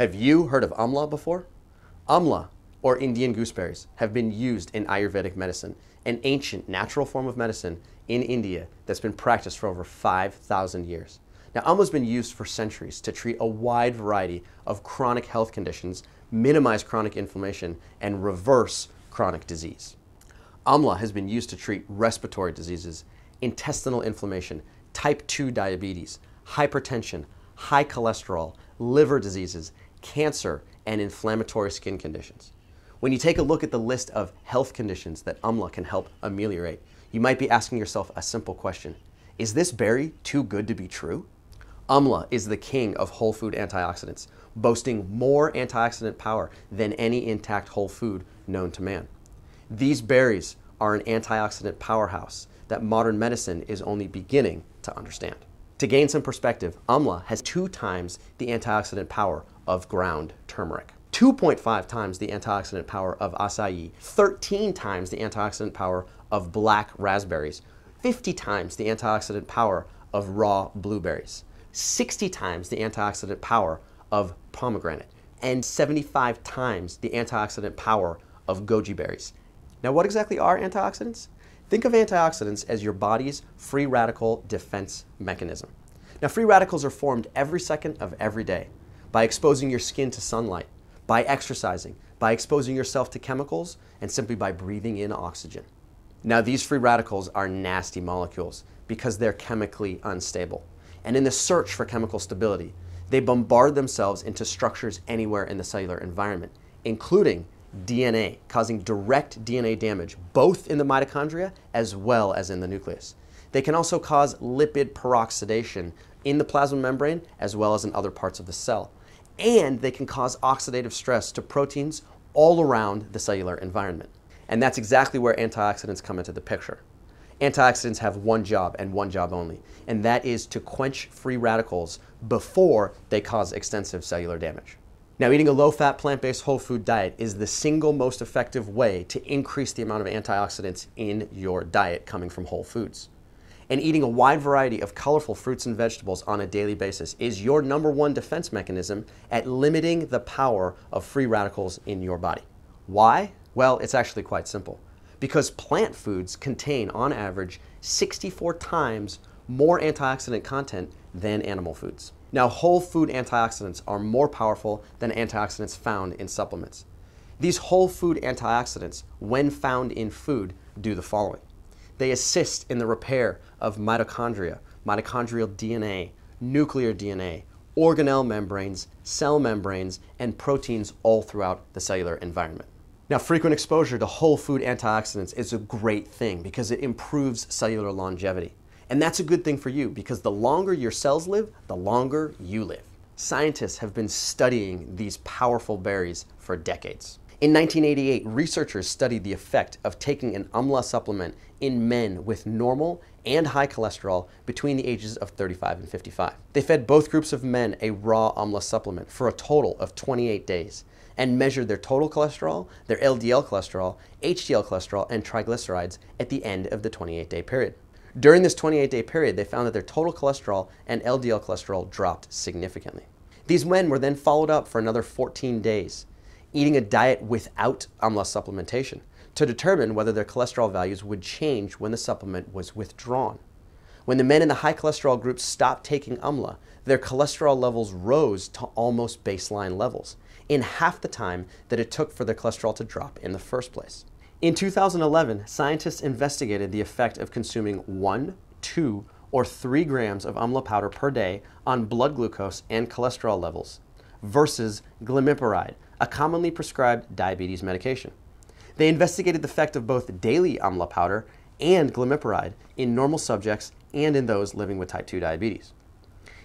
Have you heard of amla before? Amla, or Indian gooseberries, have been used in Ayurvedic medicine, an ancient natural form of medicine in India that's been practiced for over 5,000 years. Now, amla has been used for centuries to treat a wide variety of chronic health conditions, minimize chronic inflammation, and reverse chronic disease. Amla has been used to treat respiratory diseases, intestinal inflammation, type 2 diabetes, hypertension, high cholesterol, liver diseases, cancer, and inflammatory skin conditions. When you take a look at the list of health conditions that UMLA can help ameliorate, you might be asking yourself a simple question. Is this berry too good to be true? UMLA is the king of whole food antioxidants, boasting more antioxidant power than any intact whole food known to man. These berries are an antioxidant powerhouse that modern medicine is only beginning to understand. To gain some perspective, amla has two times the antioxidant power of ground turmeric. 2.5 times the antioxidant power of acai, 13 times the antioxidant power of black raspberries, 50 times the antioxidant power of raw blueberries, 60 times the antioxidant power of pomegranate, and 75 times the antioxidant power of goji berries. Now, what exactly are antioxidants? Think of antioxidants as your body's free radical defense mechanism. Now, free radicals are formed every second of every day by exposing your skin to sunlight, by exercising, by exposing yourself to chemicals, and simply by breathing in oxygen. Now, these free radicals are nasty molecules because they're chemically unstable. And in the search for chemical stability, they bombard themselves into structures anywhere in the cellular environment, including DNA, causing direct DNA damage both in the mitochondria as well as in the nucleus. They can also cause lipid peroxidation in the plasma membrane as well as in other parts of the cell. And they can cause oxidative stress to proteins all around the cellular environment. And that's exactly where antioxidants come into the picture. Antioxidants have one job and one job only, and that is to quench free radicals before they cause extensive cellular damage. Now, eating a low fat, plant based whole food diet is the single most effective way to increase the amount of antioxidants in your diet coming from whole foods and eating a wide variety of colorful fruits and vegetables on a daily basis is your number one defense mechanism at limiting the power of free radicals in your body. Why? Well, it's actually quite simple. Because plant foods contain, on average, 64 times more antioxidant content than animal foods. Now, whole food antioxidants are more powerful than antioxidants found in supplements. These whole food antioxidants, when found in food, do the following. They assist in the repair of mitochondria, mitochondrial DNA, nuclear DNA, organelle membranes, cell membranes, and proteins all throughout the cellular environment. Now, frequent exposure to whole food antioxidants is a great thing because it improves cellular longevity. And that's a good thing for you because the longer your cells live, the longer you live. Scientists have been studying these powerful berries for decades. In 1988, researchers studied the effect of taking an UMLA supplement in men with normal and high cholesterol between the ages of 35 and 55. They fed both groups of men a raw UMLA supplement for a total of 28 days and measured their total cholesterol, their LDL cholesterol, HDL cholesterol, and triglycerides at the end of the 28-day period. During this 28-day period, they found that their total cholesterol and LDL cholesterol dropped significantly. These men were then followed up for another 14 days eating a diet without AMLA supplementation to determine whether their cholesterol values would change when the supplement was withdrawn. When the men in the high cholesterol group stopped taking AMLA, their cholesterol levels rose to almost baseline levels in half the time that it took for their cholesterol to drop in the first place. In 2011, scientists investigated the effect of consuming one, two, or three grams of AMLA powder per day on blood glucose and cholesterol levels versus glimepiride, a commonly prescribed diabetes medication. They investigated the effect of both daily amla powder and glimepiride in normal subjects and in those living with type 2 diabetes.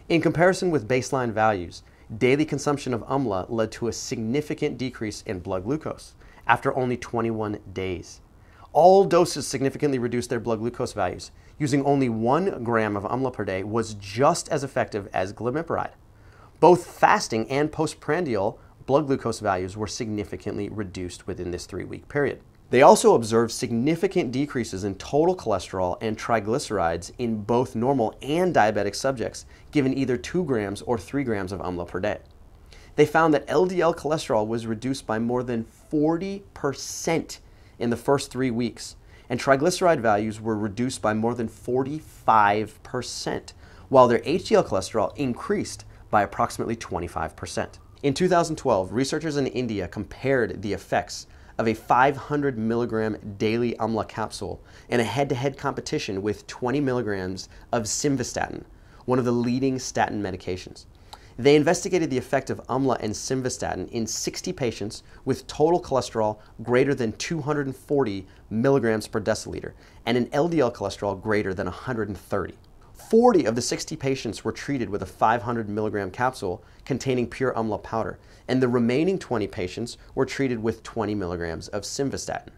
In comparison with baseline values, daily consumption of amla led to a significant decrease in blood glucose after only 21 days. All doses significantly reduced their blood glucose values. Using only one gram of amla per day was just as effective as glimepiride. Both fasting and postprandial blood glucose values were significantly reduced within this three week period. They also observed significant decreases in total cholesterol and triglycerides in both normal and diabetic subjects, given either 2 grams or 3 grams of amla per day. They found that LDL cholesterol was reduced by more than 40% in the first three weeks, and triglyceride values were reduced by more than 45%, while their HDL cholesterol increased by approximately 25%. In 2012, researchers in India compared the effects of a 500 milligram daily Amla capsule in a head-to-head competition with 20 milligrams of simvastatin, one of the leading statin medications. They investigated the effect of Amla and simvastatin in 60 patients with total cholesterol greater than 240 milligrams per deciliter and an LDL cholesterol greater than 130. 40 of the 60 patients were treated with a 500 milligram capsule containing pure umla powder, and the remaining 20 patients were treated with 20 milligrams of simvastatin.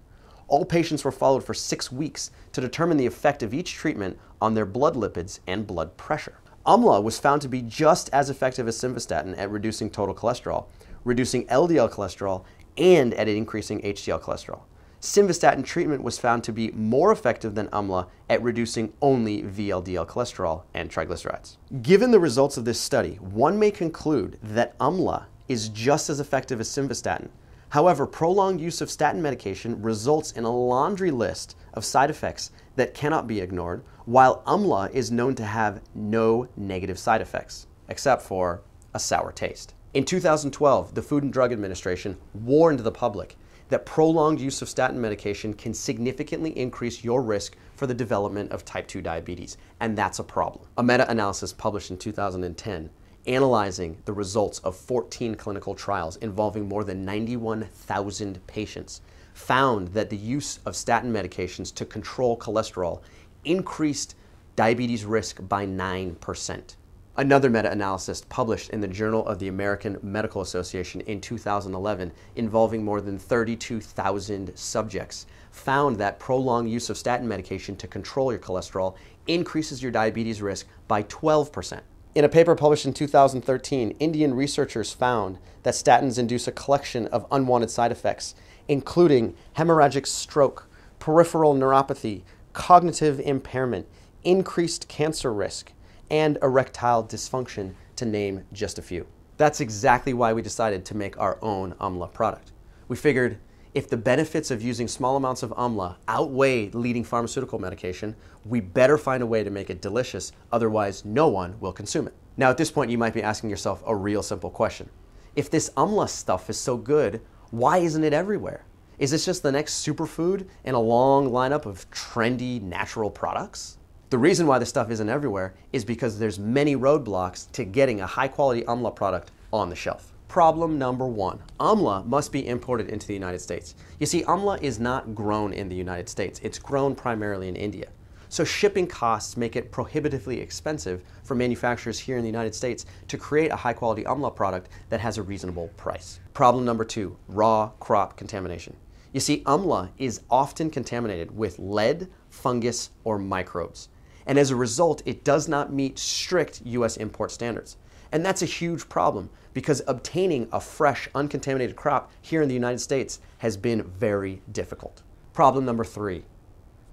All patients were followed for six weeks to determine the effect of each treatment on their blood lipids and blood pressure. Umla was found to be just as effective as simvastatin at reducing total cholesterol, reducing LDL cholesterol, and at increasing HDL cholesterol simvastatin treatment was found to be more effective than UMLA at reducing only VLDL cholesterol and triglycerides. Given the results of this study, one may conclude that UMLA is just as effective as simvastatin. However, prolonged use of statin medication results in a laundry list of side effects that cannot be ignored, while UMLA is known to have no negative side effects, except for a sour taste. In 2012, the Food and Drug Administration warned the public that prolonged use of statin medication can significantly increase your risk for the development of type 2 diabetes, and that's a problem. A meta-analysis published in 2010 analyzing the results of 14 clinical trials involving more than 91,000 patients found that the use of statin medications to control cholesterol increased diabetes risk by 9%. Another meta-analysis published in the Journal of the American Medical Association in 2011 involving more than 32,000 subjects found that prolonged use of statin medication to control your cholesterol increases your diabetes risk by 12%. In a paper published in 2013, Indian researchers found that statins induce a collection of unwanted side effects, including hemorrhagic stroke, peripheral neuropathy, cognitive impairment, increased cancer risk, and erectile dysfunction, to name just a few. That's exactly why we decided to make our own Amla product. We figured if the benefits of using small amounts of amla outweigh leading pharmaceutical medication, we better find a way to make it delicious, otherwise, no one will consume it. Now, at this point, you might be asking yourself a real simple question. If this amla stuff is so good, why isn't it everywhere? Is this just the next superfood in a long lineup of trendy natural products? The reason why this stuff isn't everywhere is because there's many roadblocks to getting a high quality Amla product on the shelf. Problem number one, amla must be imported into the United States. You see, amla is not grown in the United States. It's grown primarily in India. So shipping costs make it prohibitively expensive for manufacturers here in the United States to create a high quality amla product that has a reasonable price. Problem number two, raw crop contamination. You see, amla is often contaminated with lead, fungus, or microbes and as a result, it does not meet strict U.S. import standards. And that's a huge problem because obtaining a fresh, uncontaminated crop here in the United States has been very difficult. Problem number three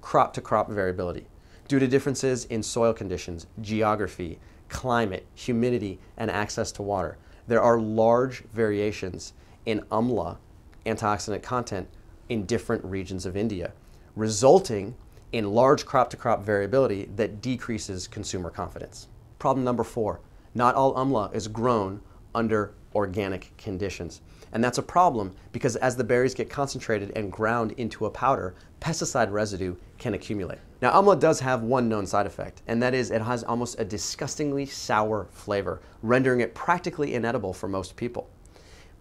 crop to crop variability. Due to differences in soil conditions, geography, climate, humidity, and access to water, there are large variations in UMLA antioxidant content in different regions of India, resulting in large crop-to-crop variability that decreases consumer confidence. Problem number four, not all umla is grown under organic conditions. And that's a problem because as the berries get concentrated and ground into a powder, pesticide residue can accumulate. Now, amla does have one known side effect, and that is it has almost a disgustingly sour flavor, rendering it practically inedible for most people.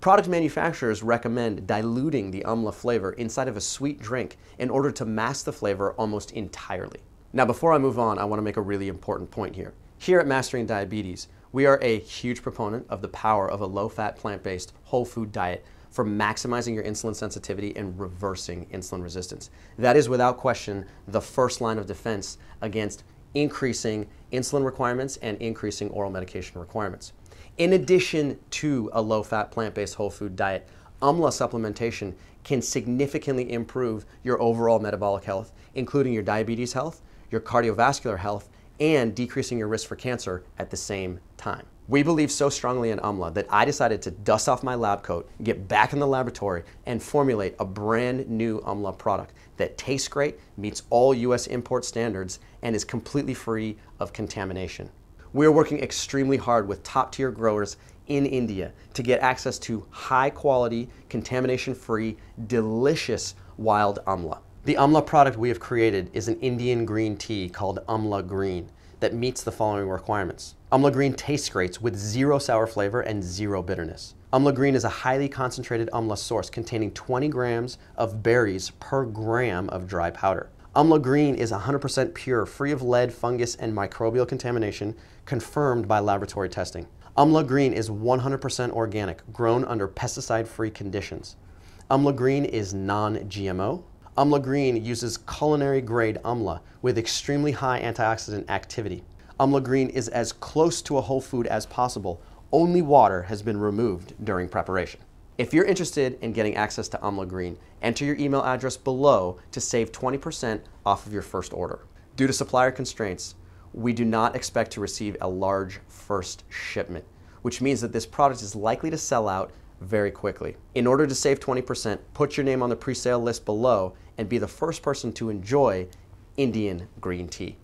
Product manufacturers recommend diluting the umla flavor inside of a sweet drink in order to mask the flavor almost entirely. Now, before I move on, I want to make a really important point here. Here at Mastering Diabetes, we are a huge proponent of the power of a low fat, plant based, whole food diet for maximizing your insulin sensitivity and reversing insulin resistance. That is without question the first line of defense against increasing insulin requirements and increasing oral medication requirements. In addition to a low fat, plant based whole food diet, UMLA supplementation can significantly improve your overall metabolic health, including your diabetes health, your cardiovascular health, and decreasing your risk for cancer at the same time. We believe so strongly in UMLA that I decided to dust off my lab coat, get back in the laboratory, and formulate a brand new UMLA product that tastes great, meets all US import standards, and is completely free of contamination. We are working extremely hard with top tier growers in India to get access to high quality, contamination free, delicious wild amla. The amla product we have created is an Indian green tea called Amla Green that meets the following requirements. Umla Green tastes great with zero sour flavor and zero bitterness. Umla Green is a highly concentrated umla source containing 20 grams of berries per gram of dry powder. Umla Green is 100% pure, free of lead, fungus, and microbial contamination, confirmed by laboratory testing. Umla Green is 100% organic, grown under pesticide-free conditions. Umla Green is non-GMO, Amla Green uses culinary grade amla with extremely high antioxidant activity. Amla Green is as close to a whole food as possible. Only water has been removed during preparation. If you're interested in getting access to Amla Green, enter your email address below to save 20% off of your first order. Due to supplier constraints, we do not expect to receive a large first shipment, which means that this product is likely to sell out very quickly. In order to save 20%, put your name on the pre-sale list below and be the first person to enjoy Indian green tea.